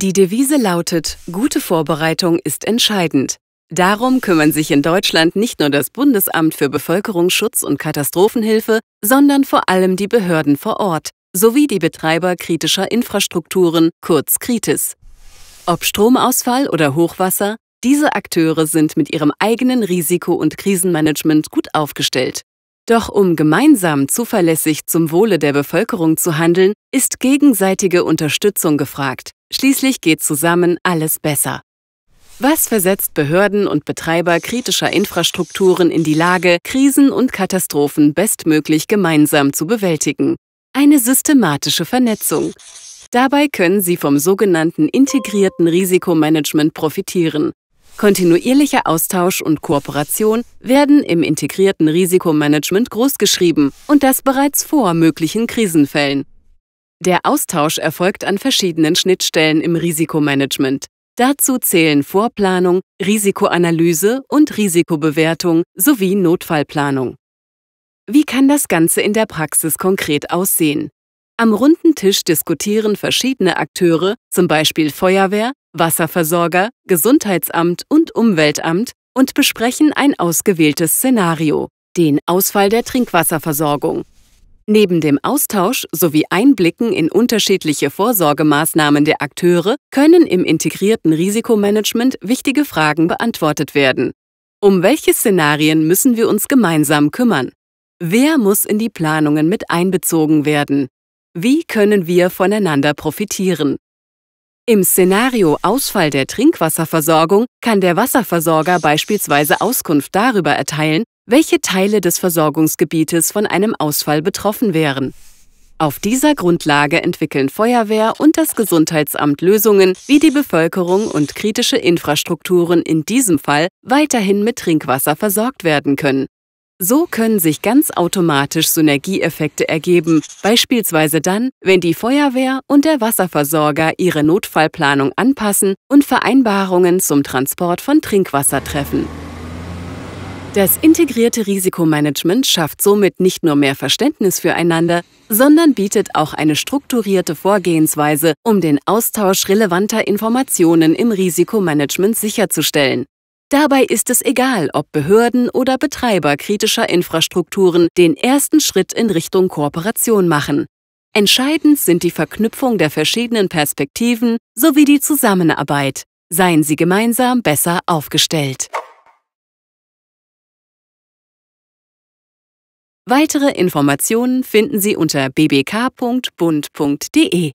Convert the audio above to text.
Die Devise lautet, gute Vorbereitung ist entscheidend. Darum kümmern sich in Deutschland nicht nur das Bundesamt für Bevölkerungsschutz und Katastrophenhilfe, sondern vor allem die Behörden vor Ort sowie die Betreiber kritischer Infrastrukturen, kurz Kritis. Ob Stromausfall oder Hochwasser, diese Akteure sind mit ihrem eigenen Risiko- und Krisenmanagement gut aufgestellt. Doch um gemeinsam zuverlässig zum Wohle der Bevölkerung zu handeln, ist gegenseitige Unterstützung gefragt. Schließlich geht zusammen alles besser. Was versetzt Behörden und Betreiber kritischer Infrastrukturen in die Lage, Krisen und Katastrophen bestmöglich gemeinsam zu bewältigen? Eine systematische Vernetzung. Dabei können sie vom sogenannten integrierten Risikomanagement profitieren. Kontinuierlicher Austausch und Kooperation werden im integrierten Risikomanagement großgeschrieben und das bereits vor möglichen Krisenfällen. Der Austausch erfolgt an verschiedenen Schnittstellen im Risikomanagement. Dazu zählen Vorplanung, Risikoanalyse und Risikobewertung sowie Notfallplanung. Wie kann das Ganze in der Praxis konkret aussehen? Am runden Tisch diskutieren verschiedene Akteure, zum Beispiel Feuerwehr, Wasserversorger, Gesundheitsamt und Umweltamt und besprechen ein ausgewähltes Szenario, den Ausfall der Trinkwasserversorgung. Neben dem Austausch sowie Einblicken in unterschiedliche Vorsorgemaßnahmen der Akteure können im integrierten Risikomanagement wichtige Fragen beantwortet werden. Um welche Szenarien müssen wir uns gemeinsam kümmern? Wer muss in die Planungen mit einbezogen werden? Wie können wir voneinander profitieren? Im Szenario Ausfall der Trinkwasserversorgung kann der Wasserversorger beispielsweise Auskunft darüber erteilen, welche Teile des Versorgungsgebietes von einem Ausfall betroffen wären. Auf dieser Grundlage entwickeln Feuerwehr und das Gesundheitsamt Lösungen, wie die Bevölkerung und kritische Infrastrukturen in diesem Fall weiterhin mit Trinkwasser versorgt werden können. So können sich ganz automatisch Synergieeffekte ergeben, beispielsweise dann, wenn die Feuerwehr und der Wasserversorger ihre Notfallplanung anpassen und Vereinbarungen zum Transport von Trinkwasser treffen. Das integrierte Risikomanagement schafft somit nicht nur mehr Verständnis füreinander, sondern bietet auch eine strukturierte Vorgehensweise, um den Austausch relevanter Informationen im Risikomanagement sicherzustellen. Dabei ist es egal, ob Behörden oder Betreiber kritischer Infrastrukturen den ersten Schritt in Richtung Kooperation machen. Entscheidend sind die Verknüpfung der verschiedenen Perspektiven sowie die Zusammenarbeit. Seien Sie gemeinsam besser aufgestellt. Weitere Informationen finden Sie unter bbk.bund.de.